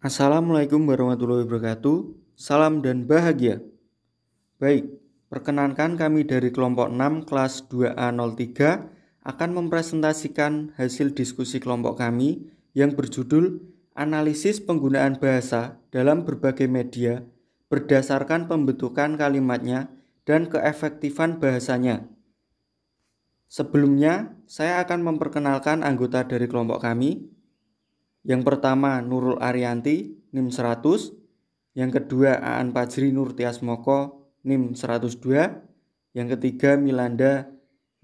Assalamualaikum warahmatullahi wabarakatuh. Salam dan bahagia. Baik, perkenankan kami dari kelompok 6 kelas 2A03 akan mempresentasikan hasil diskusi kelompok kami yang berjudul Analisis Penggunaan Bahasa dalam Berbagai Media berdasarkan pembentukan kalimatnya dan keefektifan bahasanya. Sebelumnya, saya akan memperkenalkan anggota dari kelompok kami, yang pertama Nurul Arianti NIM 100, yang kedua Aan Pajri Nur Tias Moko NIM 102, yang ketiga Milanda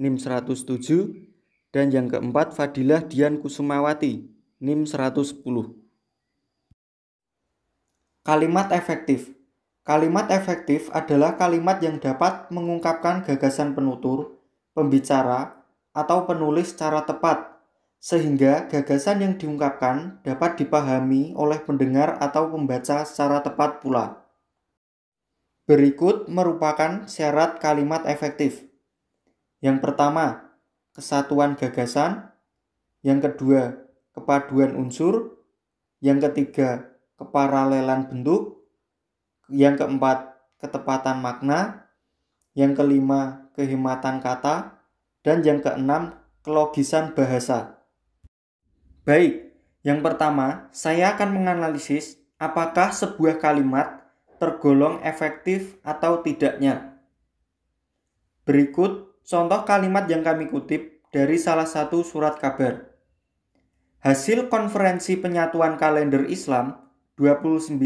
NIM 107 dan yang keempat Fadilah Dian Kusumawati NIM 110. Kalimat efektif. Kalimat efektif adalah kalimat yang dapat mengungkapkan gagasan penutur, pembicara, atau penulis secara tepat sehingga gagasan yang diungkapkan dapat dipahami oleh pendengar atau pembaca secara tepat pula. Berikut merupakan syarat kalimat efektif. Yang pertama, kesatuan gagasan. Yang kedua, kepaduan unsur. Yang ketiga, keparalelan bentuk. Yang keempat, ketepatan makna. Yang kelima, kehematan kata. Dan yang keenam, kelogisan bahasa. Baik, yang pertama, saya akan menganalisis apakah sebuah kalimat tergolong efektif atau tidaknya. Berikut contoh kalimat yang kami kutip dari salah satu surat kabar. Hasil konferensi penyatuan kalender Islam 29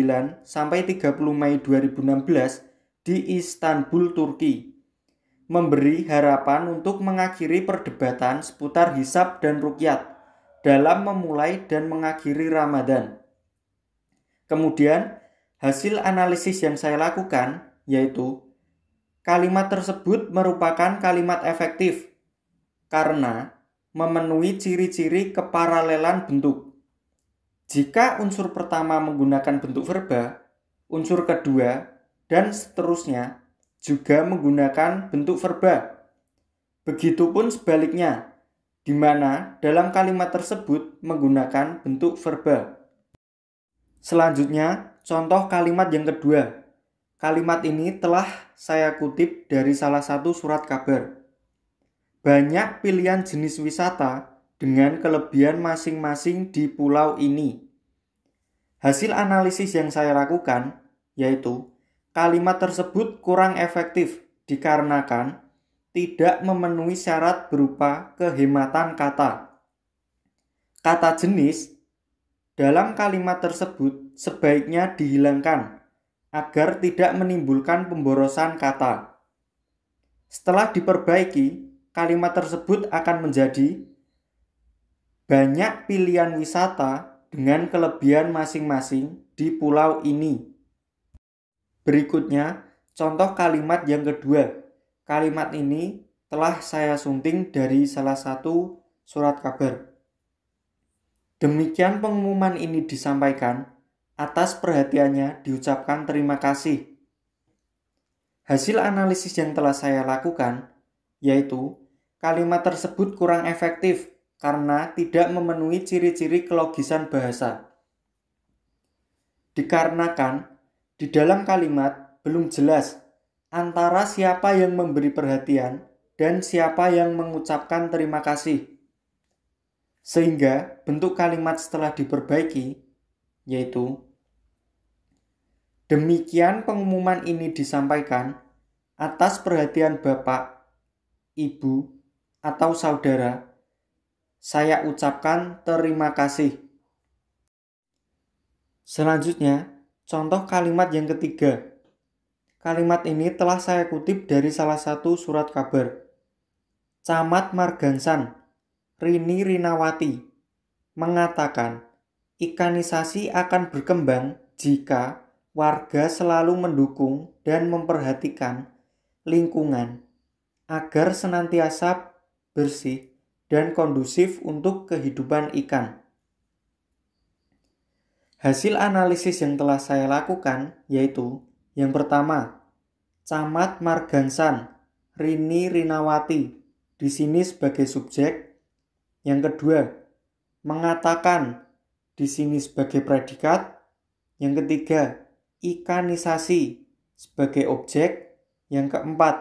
sampai 30 Mei 2016 di Istanbul, Turki memberi harapan untuk mengakhiri perdebatan seputar hisab dan rukyat dalam memulai dan mengakhiri Ramadan. Kemudian, hasil analisis yang saya lakukan yaitu kalimat tersebut merupakan kalimat efektif karena memenuhi ciri-ciri keparalelan bentuk. Jika unsur pertama menggunakan bentuk verba, unsur kedua dan seterusnya juga menggunakan bentuk verba. Begitupun sebaliknya, di mana dalam kalimat tersebut menggunakan bentuk verbal. Selanjutnya, contoh kalimat yang kedua. Kalimat ini telah saya kutip dari salah satu surat kabar. Banyak pilihan jenis wisata dengan kelebihan masing-masing di pulau ini. Hasil analisis yang saya lakukan yaitu kalimat tersebut kurang efektif dikarenakan tidak memenuhi syarat berupa kehematan kata. Kata jenis dalam kalimat tersebut sebaiknya dihilangkan agar tidak menimbulkan pemborosan kata. Setelah diperbaiki, kalimat tersebut akan menjadi banyak pilihan wisata dengan kelebihan masing-masing di pulau ini. Berikutnya, contoh kalimat yang kedua Kalimat ini telah saya sunting dari salah satu surat kabar. Demikian pengumuman ini disampaikan. Atas perhatiannya diucapkan terima kasih. Hasil analisis yang telah saya lakukan yaitu kalimat tersebut kurang efektif karena tidak memenuhi ciri-ciri kelogisan bahasa. Dikarenakan di dalam kalimat belum jelas antara siapa yang memberi perhatian dan siapa yang mengucapkan terima kasih. Sehingga bentuk kalimat setelah diperbaiki yaitu Demikian pengumuman ini disampaikan atas perhatian Bapak, Ibu, atau saudara. Saya ucapkan terima kasih. Selanjutnya, contoh kalimat yang ketiga Kalimat ini telah saya kutip dari salah satu surat kabar. Camat Margansan, Rini Rinawati, mengatakan ikanisasi akan berkembang jika warga selalu mendukung dan memperhatikan lingkungan agar senantiasa bersih dan kondusif untuk kehidupan ikan. Hasil analisis yang telah saya lakukan yaitu yang pertama, Camat Margansan, Rini Rinawati, di sini sebagai subjek. Yang kedua, mengatakan di sini sebagai predikat. Yang ketiga, ikanisasi sebagai objek. Yang keempat,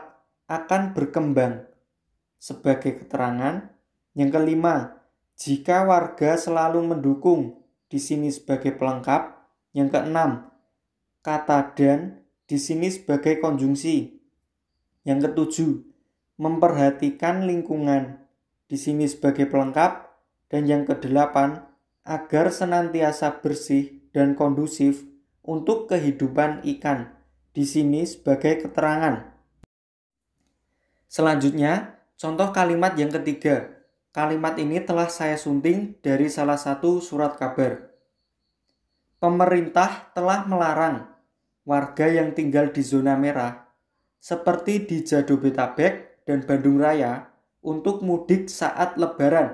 akan berkembang sebagai keterangan. Yang kelima, jika warga selalu mendukung di sini sebagai pelengkap. Yang keenam, kata dan di sini sebagai konjungsi. Yang ketujuh, memperhatikan lingkungan di sini sebagai pelengkap dan yang kedelapan, agar senantiasa bersih dan kondusif untuk kehidupan ikan. Di sini sebagai keterangan. Selanjutnya, contoh kalimat yang ketiga. Kalimat ini telah saya sunting dari salah satu surat kabar. Pemerintah telah melarang warga yang tinggal di zona merah, seperti di Jadobetabek dan Bandung Raya, untuk mudik saat Lebaran.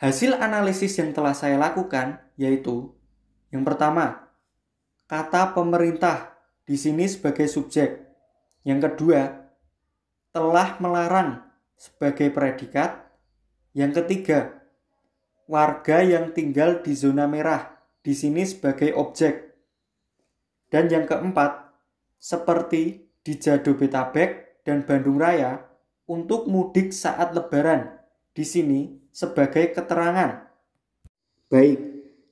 Hasil analisis yang telah saya lakukan yaitu yang pertama, kata pemerintah di sini sebagai subjek. Yang kedua, telah melarang sebagai predikat. Yang ketiga, warga yang tinggal di zona merah di sini sebagai objek. Dan yang keempat, seperti di Jabodetabek dan Bandung Raya untuk mudik saat lebaran. Di sini sebagai keterangan. Baik,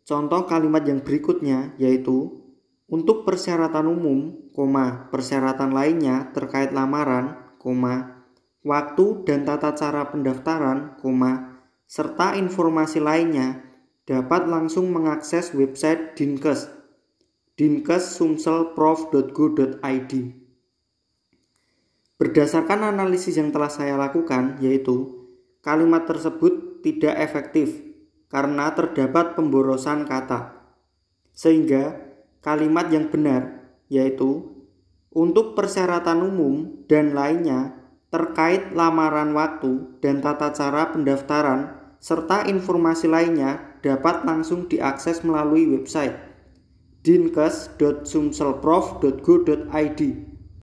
contoh kalimat yang berikutnya yaitu untuk persyaratan umum, koma, persyaratan lainnya terkait lamaran, koma, waktu dan tata cara pendaftaran, koma, serta informasi lainnya dapat langsung mengakses website Dinkes Berdasarkan analisis yang telah saya lakukan, yaitu kalimat tersebut tidak efektif karena terdapat pemborosan kata. Sehingga kalimat yang benar yaitu untuk persyaratan umum dan lainnya terkait lamaran waktu dan tata cara pendaftaran serta informasi lainnya dapat langsung diakses melalui website dinkes.sumselprof.go.id